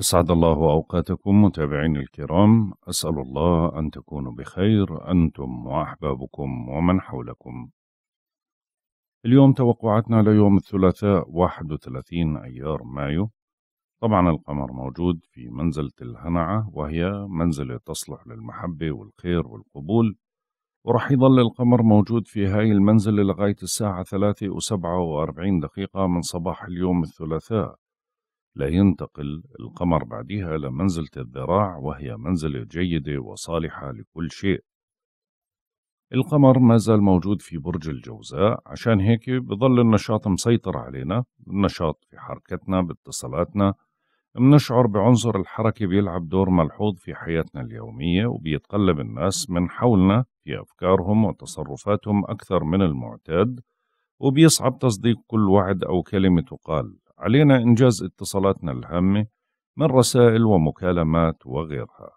أسعد الله أوقاتكم متابعين الكرام أسأل الله أن تكونوا بخير أنتم وأحبابكم ومن حولكم اليوم توقعاتنا ليوم الثلاثاء 31 أيار مايو طبعا القمر موجود في منزلة الهنعة وهي منزلة تصلح للمحبة والخير والقبول ورح يظل القمر موجود في هاي المنزلة لغاية الساعة 3 و47 دقيقة من صباح اليوم الثلاثاء لا ينتقل القمر بعدها لمنزلة الذراع وهي منزلة جيدة وصالحة لكل شيء القمر ما زال موجود في برج الجوزاء عشان هيك بظل النشاط مسيطر علينا النشاط في حركتنا باتصالاتنا منشعر بعنصر الحركة بيلعب دور ملحوظ في حياتنا اليومية وبيتقلب الناس من حولنا في أفكارهم وتصرفاتهم أكثر من المعتاد وبيصعب تصديق كل وعد أو كلمة تقال علينا إنجاز اتصالاتنا الهامة من رسائل ومكالمات وغيرها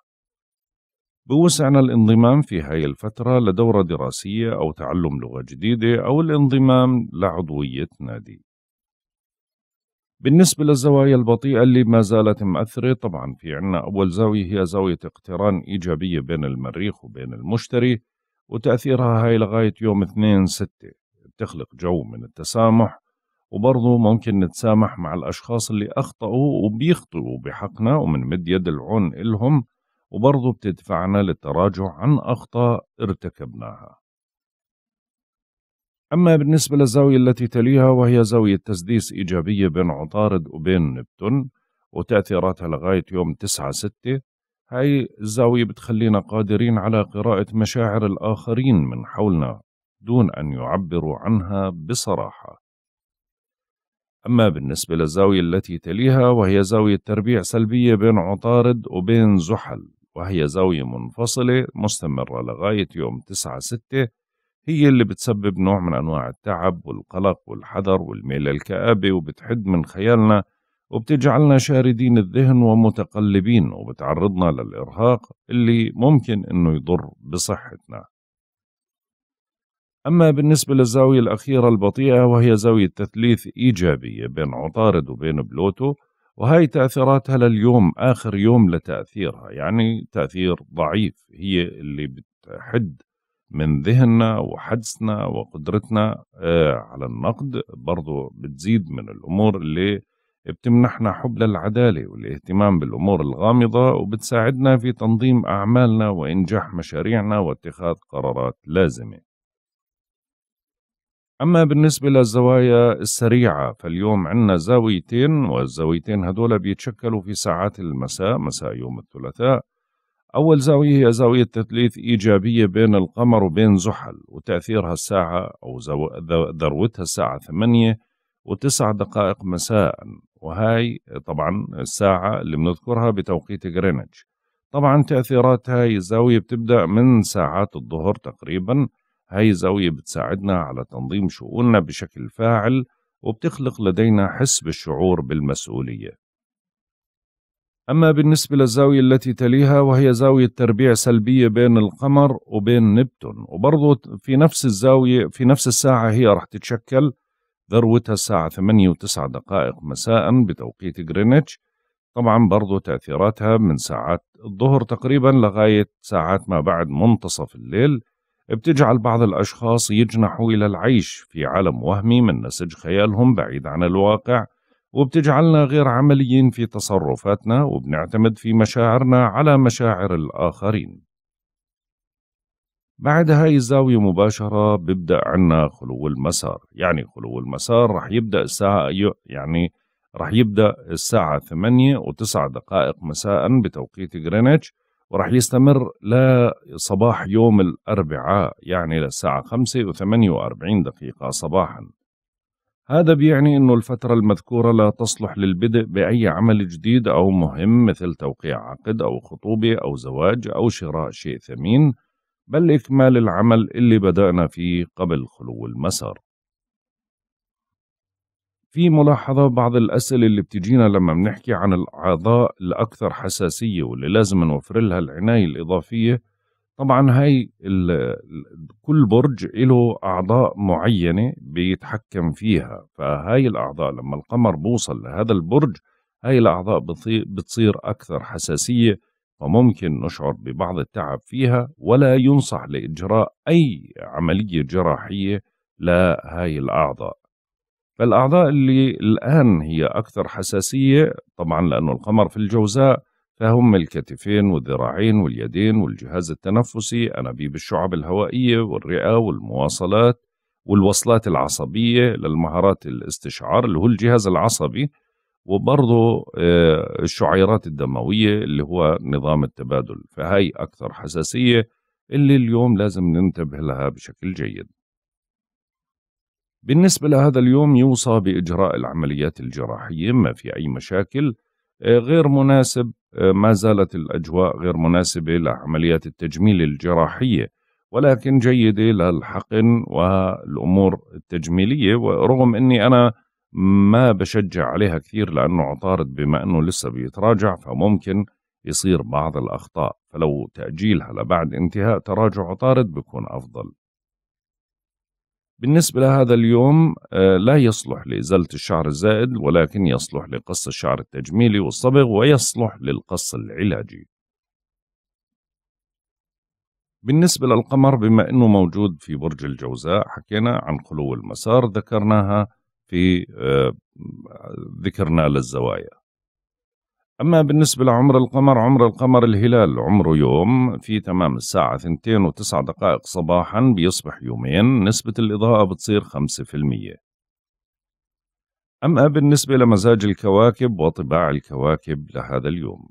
بوسعنا الانضمام في هاي الفترة لدورة دراسية أو تعلم لغة جديدة أو الانضمام لعضوية نادي بالنسبة للزوايا البطيئة اللي ما زالت مأثرة طبعا في عنا أول زاوية هي زاوية اقتران إيجابية بين المريخ وبين المشتري وتأثيرها هاي لغاية يوم 2 ستة بتخلق جو من التسامح وبرضه ممكن نتسامح مع الأشخاص اللي أخطأوا وبيخطئوا بحقنا ومنمد يد العون إلهم وبرضه بتدفعنا للتراجع عن أخطاء ارتكبناها أما بالنسبة للزاوية التي تليها وهي زاوية تسديس إيجابية بين عطارد وبين نبتون وتأثيراتها لغاية يوم 9 6 هاي الزاوية بتخلينا قادرين على قراءة مشاعر الآخرين من حولنا دون أن يعبروا عنها بصراحة أما بالنسبة للزاوية التي تليها وهي زاوية تربيع سلبية بين عطارد وبين زحل وهي زاوية منفصلة مستمرة لغاية يوم 9 6 هي اللي بتسبب نوع من أنواع التعب والقلق والحذر والميل للكآبة وبتحد من خيالنا وبتجعلنا شاردين الذهن ومتقلبين وبتعرضنا للإرهاق اللي ممكن إنه يضر بصحتنا أما بالنسبة للزاوية الأخيرة البطيئة وهي زاوية تثليث إيجابية بين عطارد وبين بلوتو وهي تأثيراتها لليوم آخر يوم لتأثيرها يعني تأثير ضعيف هي اللي بتحد من ذهننا وحدسنا وقدرتنا آه، على النقد برضو بتزيد من الأمور اللي بتمنحنا حب للعدالة والاهتمام بالأمور الغامضة وبتساعدنا في تنظيم أعمالنا وإنجاح مشاريعنا واتخاذ قرارات لازمة أما بالنسبة للزوايا السريعة فاليوم عندنا زاويتين والزاويتين هدول بيتشكلوا في ساعات المساء مساء يوم الثلاثاء أول زاوية هي زاوية تثليث إيجابية بين القمر وبين زحل وتأثيرها الساعة أو زو... ذروتها الساعة ثمانية وتسع دقائق مساء وهاي طبعا الساعة اللي بنذكرها بتوقيت غرينتش طبعا تأثيرات هاي الزاوية بتبدأ من ساعات الظهر تقريبا هاي الزاوية بتساعدنا على تنظيم شؤوننا بشكل فاعل وبتخلق لدينا حس بالشعور بالمسؤولية أما بالنسبة للزاوية التي تليها وهي زاوية تربيع سلبية بين القمر وبين نبتون وبرضه في نفس الزاوية في نفس الساعة هي رح تتشكل ذروتها الساعة 8 و9 دقائق مساء بتوقيت غرينتش طبعا برضو تأثيراتها من ساعات الظهر تقريبا لغاية ساعات ما بعد منتصف الليل بتجعل بعض الأشخاص يجنحوا إلى العيش في عالم وهمي من نسج خيالهم بعيد عن الواقع وبتجعلنا غير عمليين في تصرفاتنا وبنعتمد في مشاعرنا على مشاعر الآخرين بعد هاي الزاوية مباشرة ببدأ عنا خلو المسار يعني خلو المسار رح يبدأ الساعة يعني رح يبدأ الساعة 8 و9 دقائق مساء بتوقيت غرينتش وراح يستمر لصباح يوم الأربعاء يعني للساعة 5 و48 دقيقة صباحا هذا بيعني أنه الفترة المذكورة لا تصلح للبدء بأي عمل جديد أو مهم مثل توقيع عقد أو خطوبة أو زواج أو شراء شيء ثمين بل إكمال العمل اللي بدأنا فيه قبل خلو المسار في ملاحظة بعض الأسئلة اللي بتجينا لما بنحكي عن الأعضاء الأكثر حساسية واللي لازم نوفر لها العناية الإضافية طبعا هاي كل برج له أعضاء معينة بيتحكم فيها فهاي الأعضاء لما القمر بوصل لهذا البرج هاي الأعضاء بتصير أكثر حساسية فممكن نشعر ببعض التعب فيها ولا ينصح لإجراء أي عملية جراحية لهاي الأعضاء فالأعضاء اللي الآن هي أكثر حساسية طبعا لأنه القمر في الجوزاء فهم الكتفين والذراعين واليدين والجهاز التنفسي أنابيب الشعب الهوائية والرئة والمواصلات والوصلات العصبية للمهارات الاستشعار اللي هو الجهاز العصبي وبرضه آه، الشعيرات الدموية اللي هو نظام التبادل فهي أكثر حساسية اللي اليوم لازم ننتبه لها بشكل جيد بالنسبة لهذا اليوم يوصى بإجراء العمليات الجراحية ما في أي مشاكل آه، غير مناسب آه، ما زالت الأجواء غير مناسبة لعمليات التجميل الجراحية ولكن جيدة للحقن والأمور التجميلية ورغم أني أنا ما بشجع عليها كثير لأنه عطارد بما أنه لسه بيتراجع فممكن يصير بعض الأخطاء فلو تأجيلها لبعد انتهاء تراجع عطارد بيكون أفضل بالنسبة لهذا اليوم آه، لا يصلح لإزالة الشعر الزائد ولكن يصلح لقص الشعر التجميلي والصبغ ويصلح للقص العلاجي بالنسبة للقمر بما أنه موجود في برج الجوزاء حكينا عن خلو المسار ذكرناها في آه، ذكرنا للزوايا أما بالنسبة لعمر القمر عمر القمر الهلال عمره يوم في تمام الساعة 2 وتسع دقائق صباحا بيصبح يومين نسبة الإضاءة بتصير 5% أما بالنسبة لمزاج الكواكب وطباع الكواكب لهذا اليوم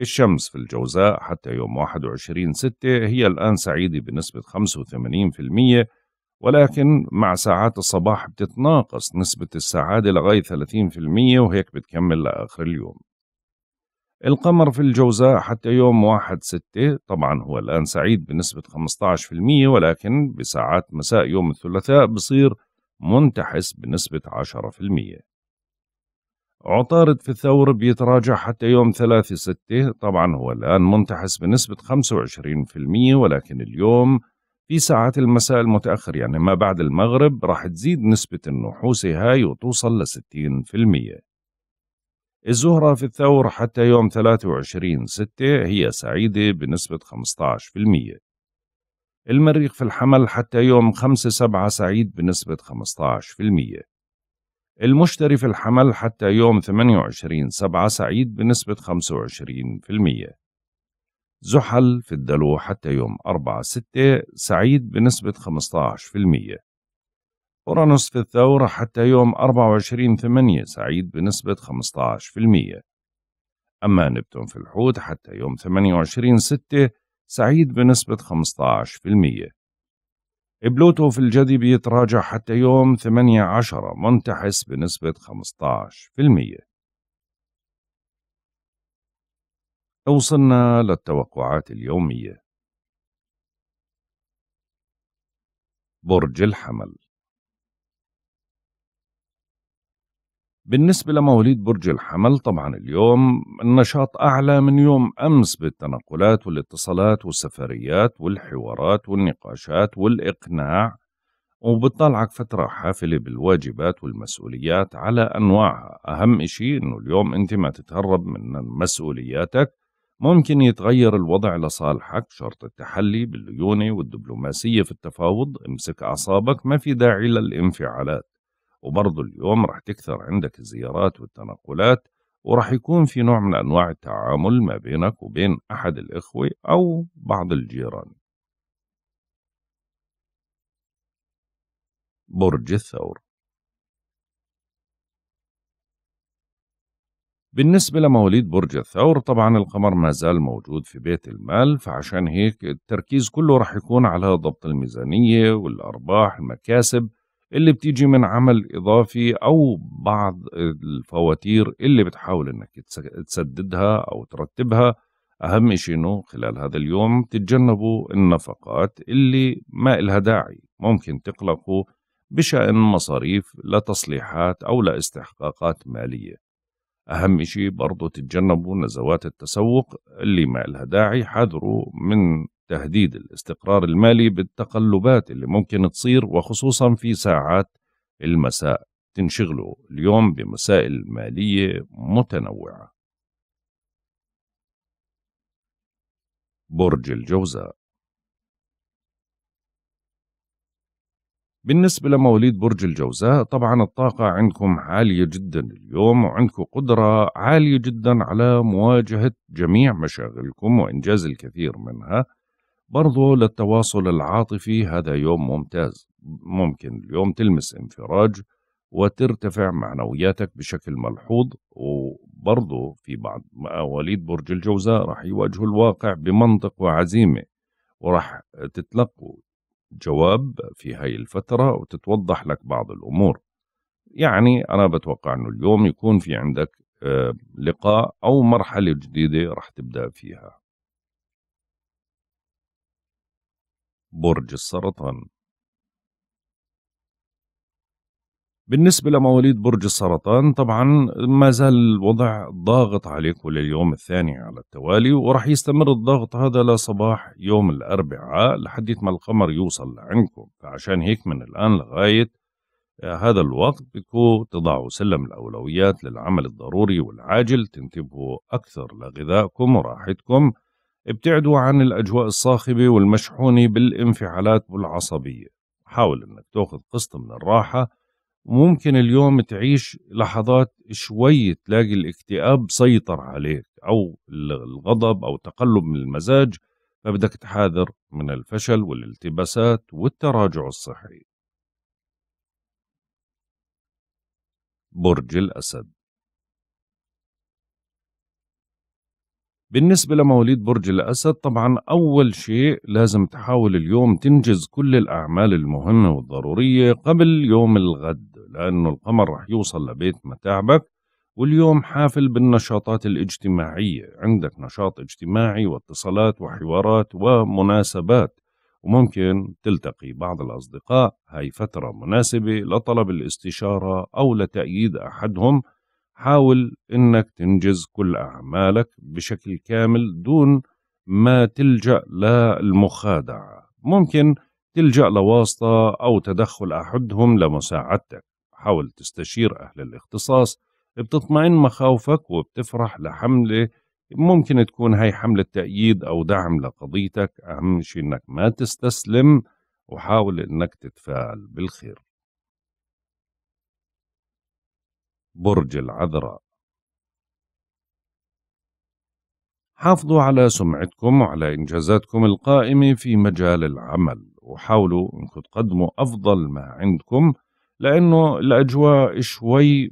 الشمس في الجوزاء حتى يوم 21 ستة هي الآن سعيدة بنسبة المية ولكن مع ساعات الصباح بتتناقص نسبة السعادة لغاية 30% وهيك بتكمل لآخر اليوم القمر في الجوزاء حتى يوم واحد ستة طبعا هو الآن سعيد بنسبة 15% ولكن بساعات مساء يوم الثلاثاء بصير منتحس بنسبة 10% عطارد في الثور بيتراجع حتى يوم 3 ستة طبعا هو الآن منتحس بنسبة 25% ولكن اليوم في ساعات المساء المتأخر يعني ما بعد المغرب راح تزيد نسبة النحوس هاي وتوصل ل 60% الزهرة في الثور حتى يوم 23 6 هي سعيدة بنسبة 15% المريخ في الحمل حتى يوم 5 7 سعيد بنسبة 15% المشتري في الحمل حتى يوم 28 7 سعيد بنسبة 25% زحل في الدلو حتى يوم 4 6 سعيد بنسبة 15% أورانوس في الثور حتى يوم 24 8 سعيد بنسبة 15% أما نبتون في الحوت حتى يوم 28 6 سعيد بنسبة 15% بلوتو في الجدي بيتراجع حتى يوم 18 منتحس بنسبة 15% وصلنا للتوقعات اليومية برج الحمل بالنسبة لمواليد برج الحمل طبعا اليوم النشاط أعلى من يوم أمس بالتنقلات والاتصالات والسفريات والحوارات والنقاشات والإقناع وبتطلعك فترة حافلة بالواجبات والمسؤوليات على أنواعها أهم إشي أنه اليوم أنت ما تتهرب من مسؤولياتك ممكن يتغير الوضع لصالحك شرط التحلي بالليونة والدبلوماسية في التفاوض امسك أعصابك ما في داعي للانفعالات وبرضو اليوم رح تكثر عندك الزيارات والتنقلات ورح يكون في نوع من أنواع التعامل ما بينك وبين أحد الإخوة أو بعض الجيران برج الثور بالنسبة لمواليد برج الثور طبعا القمر ما زال موجود في بيت المال فعشان هيك التركيز كله رح يكون على ضبط الميزانية والأرباح المكاسب اللي بتيجي من عمل إضافي أو بعض الفواتير اللي بتحاول إنك تسددها أو ترتبها أهم شيء إنه خلال هذا اليوم تتجنبوا النفقات اللي ما إلها داعي ممكن تقلقوا بشأن مصاريف لتصليحات أو لاستحقاقات مالية أهم شيء برضو تتجنبوا نزوات التسوق اللي ما لها داعي حذروا من تهديد الاستقرار المالي بالتقلبات اللي ممكن تصير وخصوصا في ساعات المساء تنشغلوا اليوم بمسائل مالية متنوعة برج الجوزاء بالنسبة لمواليد برج الجوزاء طبعا الطاقة عندكم عالية جدا اليوم وعندكم قدرة عالية جدا على مواجهة جميع مشاغلكم وإنجاز الكثير منها برضو للتواصل العاطفي هذا يوم ممتاز ممكن اليوم تلمس انفراج وترتفع معنوياتك بشكل ملحوظ وبرضو في بعض مواليد برج الجوزاء راح يواجهوا الواقع بمنطق وعزيمة وراح تتلقوا جواب في هاي الفترة وتتوضح لك بعض الأمور يعني أنا بتوقع أنه اليوم يكون في عندك آه، لقاء أو مرحلة جديدة رح تبدأ فيها برج السرطان بالنسبة لمواليد برج السرطان طبعا ما زال الوضع ضاغط عليكم لليوم الثاني على التوالي ورح يستمر الضغط هذا لصباح يوم الأربعاء لحد ما القمر يوصل لعندكم فعشان هيك من الآن لغاية آه، هذا الوقت بكو تضعوا سلم الأولويات للعمل الضروري والعاجل تنتبهوا أكثر لغذائكم وراحتكم ابتعدوا عن الأجواء الصاخبة والمشحونة بالانفعالات والعصبية حاول أنك تأخذ قسط من الراحة ممكن اليوم تعيش لحظات شوي تلاقي الاكتئاب سيطر عليك او الغضب او تقلب من المزاج فبدك تحاذر من الفشل والالتباسات والتراجع الصحي برج الأسد بالنسبة لمواليد برج الأسد طبعا أول شيء لازم تحاول اليوم تنجز كل الأعمال المهمة والضرورية قبل يوم الغد لأنه القمر رح يوصل لبيت متاعبك واليوم حافل بالنشاطات الاجتماعية عندك نشاط اجتماعي واتصالات وحوارات ومناسبات وممكن تلتقي بعض الأصدقاء هاي فترة مناسبة لطلب الاستشارة أو لتأييد أحدهم حاول أنك تنجز كل أعمالك بشكل كامل دون ما تلجأ للمخادعة ممكن تلجأ لواسطة أو تدخل أحدهم لمساعدتك حاول تستشير أهل الاختصاص بتطمئن مخاوفك وبتفرح لحملة ممكن تكون هاي حملة تأييد أو دعم لقضيتك أهم شيء أنك ما تستسلم وحاول أنك تتفاعل بالخير برج العذراء حافظوا على سمعتكم وعلى إنجازاتكم القائمة في مجال العمل وحاولوا أنكم تقدموا أفضل ما عندكم لانه الاجواء شوي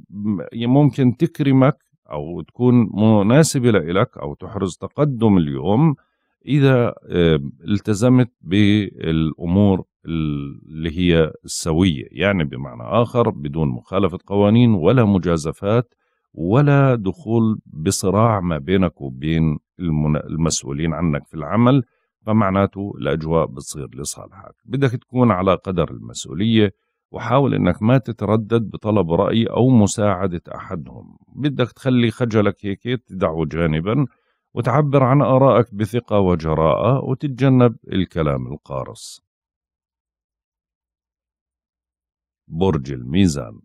ممكن تكرمك او تكون مناسبه لإلك او تحرز تقدم اليوم اذا آه، التزمت بالامور اللي هي السويه يعني بمعنى اخر بدون مخالفه قوانين ولا مجازفات ولا دخول بصراع ما بينك وبين المسؤولين عنك في العمل فمعناته الاجواء بتصير لصالحك بدك تكون على قدر المسؤوليه وحاول انك ما تتردد بطلب رأي او مساعدة احدهم بدك تخلي خجلك هيك تدعه جانبا وتعبر عن آرائك بثقة وجراءة وتتجنب الكلام القارص برج الميزان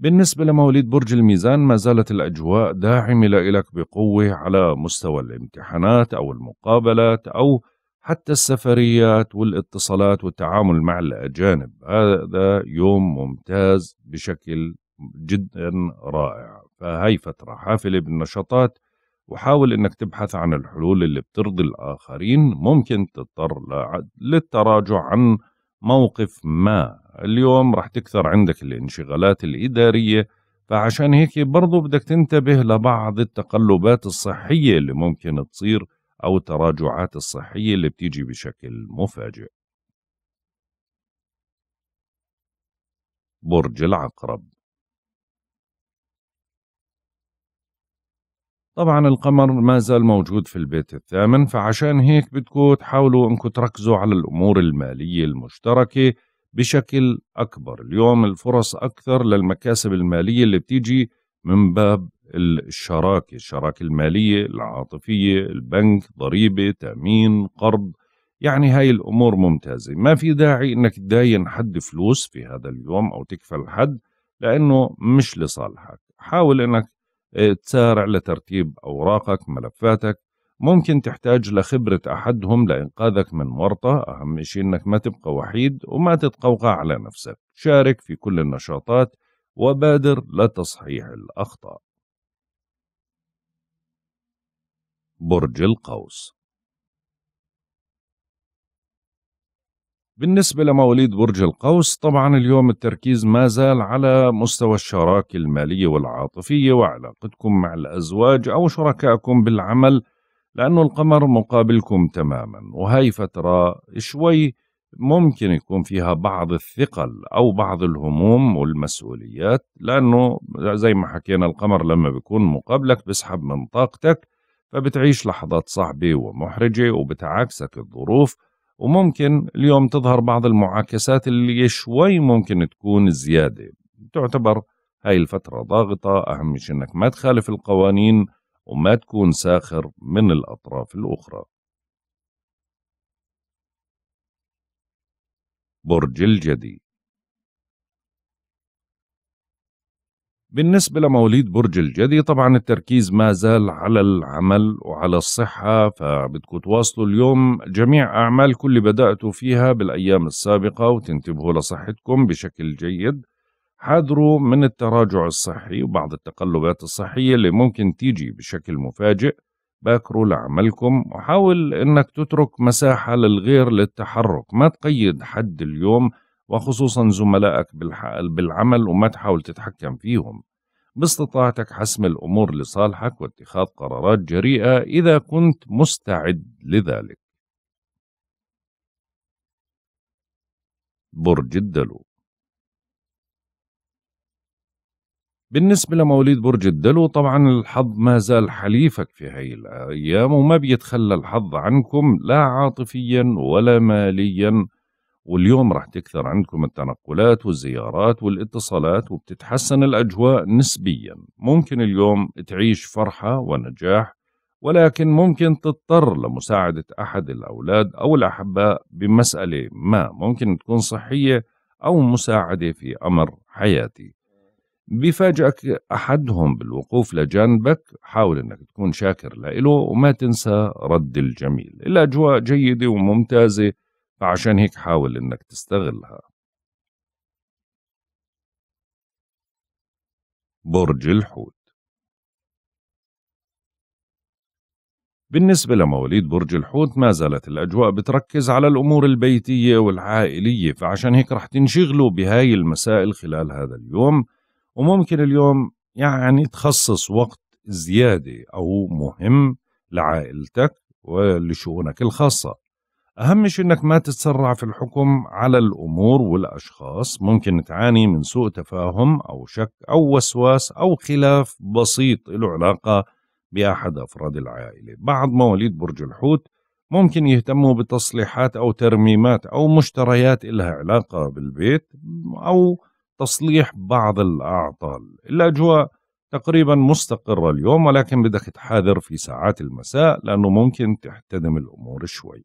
بالنسبة لمواليد برج الميزان ما زالت الأجواء داعمة لك بقوة على مستوى الامتحانات أو المقابلات أو حتى السفريات والاتصالات والتعامل مع الأجانب هذا يوم ممتاز بشكل جدا رائع فهي فترة حافلة بالنشاطات وحاول انك تبحث عن الحلول اللي بترضي الاخرين ممكن تضطر للتراجع عن موقف ما اليوم رح تكثر عندك الانشغالات الاداريه فعشان هيك برضو بدك تنتبه لبعض التقلبات الصحيه اللي ممكن تصير أو التراجعات الصحية اللي بتيجي بشكل مفاجئ برج العقرب طبعا القمر ما زال موجود في البيت الثامن فعشان هيك بدكم تحاولوا انكم تركزوا على الامور الماليه المشتركه بشكل اكبر اليوم الفرص اكثر للمكاسب الماليه اللي بتيجي من باب الشراكه، الشراكه الماليه، العاطفيه، البنك، ضريبه، تامين، قرض، يعني هاي الامور ممتازه، ما في داعي انك تداين حد فلوس في هذا اليوم او تكفل حد لانه مش لصالحك، حاول انك آه، تسارع لترتيب اوراقك، ملفاتك، ممكن تحتاج لخبرة أحدهم لإنقاذك من ورطة أهم شيء أنك ما تبقى وحيد وما تتقوقع على نفسك شارك في كل النشاطات وبادر لتصحيح الأخطاء برج القوس بالنسبة لمواليد برج القوس طبعا اليوم التركيز ما زال على مستوى الشراكة المالية والعاطفية وعلاقتكم مع الأزواج أو شركائكم بالعمل لأنه القمر مقابلكم تماما وهي فترة شوي ممكن يكون فيها بعض الثقل أو بعض الهموم والمسؤوليات لأنه زي ما حكينا القمر لما بيكون مقابلك بسحب من طاقتك فبتعيش لحظات صعبة ومحرجة وبتعاكسك الظروف وممكن اليوم تظهر بعض المعاكسات اللي شوي ممكن تكون زيادة تعتبر هاي الفترة ضاغطة أهم شيء أنك ما تخالف القوانين وما تكون ساخر من الأطراف الأخرى برج الجدي بالنسبة لمواليد برج الجدي طبعا التركيز ما زال على العمل وعلى الصحة فبدكم تواصلوا اليوم جميع أعمال كل بدأتوا فيها بالأيام السابقة وتنتبهوا لصحتكم بشكل جيد حذروا من التراجع الصحي وبعض التقلبات الصحية اللي ممكن تيجي بشكل مفاجئ باكروا لعملكم وحاول انك تترك مساحة للغير للتحرك ما تقيد حد اليوم وخصوصا زملائك بالعمل وما تحاول تتحكم فيهم باستطاعتك حسم الأمور لصالحك واتخاذ قرارات جريئة إذا كنت مستعد لذلك برج الدلو بالنسبة لمواليد برج الدلو طبعا الحظ ما زال حليفك في هاي الأيام وما بيتخلى الحظ عنكم لا عاطفيا ولا ماليا واليوم راح تكثر عندكم التنقلات والزيارات والاتصالات وبتتحسن الأجواء نسبيا ممكن اليوم تعيش فرحة ونجاح ولكن ممكن تضطر لمساعدة أحد الأولاد أو الأحباء بمسألة ما ممكن تكون صحية أو مساعدة في أمر حياتي بيفاجئك أحدهم بالوقوف لجانبك حاول أنك تكون شاكر له وما تنسى رد الجميل الأجواء جيدة وممتازة فعشان هيك حاول إنك تستغلها برج الحوت بالنسبة لمواليد برج الحوت ما زالت الأجواء بتركز على الأمور البيتية والعائلية فعشان هيك رح تنشغلوا بهاي المسائل خلال هذا اليوم وممكن اليوم يعني تخصص وقت زيادة أو مهم لعائلتك ولشؤونك الخاصة أهم شيء أنك ما تتسرع في الحكم على الأمور والأشخاص ممكن تعاني من سوء تفاهم أو شك أو وسواس أو خلاف بسيط له علاقة بأحد أفراد العائلة بعض مواليد برج الحوت ممكن يهتموا بتصليحات أو ترميمات أو مشتريات إلها علاقة بالبيت أو تصليح بعض الأعطال الأجواء تقريبا مستقرة اليوم ولكن بدك تحاذر في ساعات المساء لأنه ممكن تحتدم الأمور شوي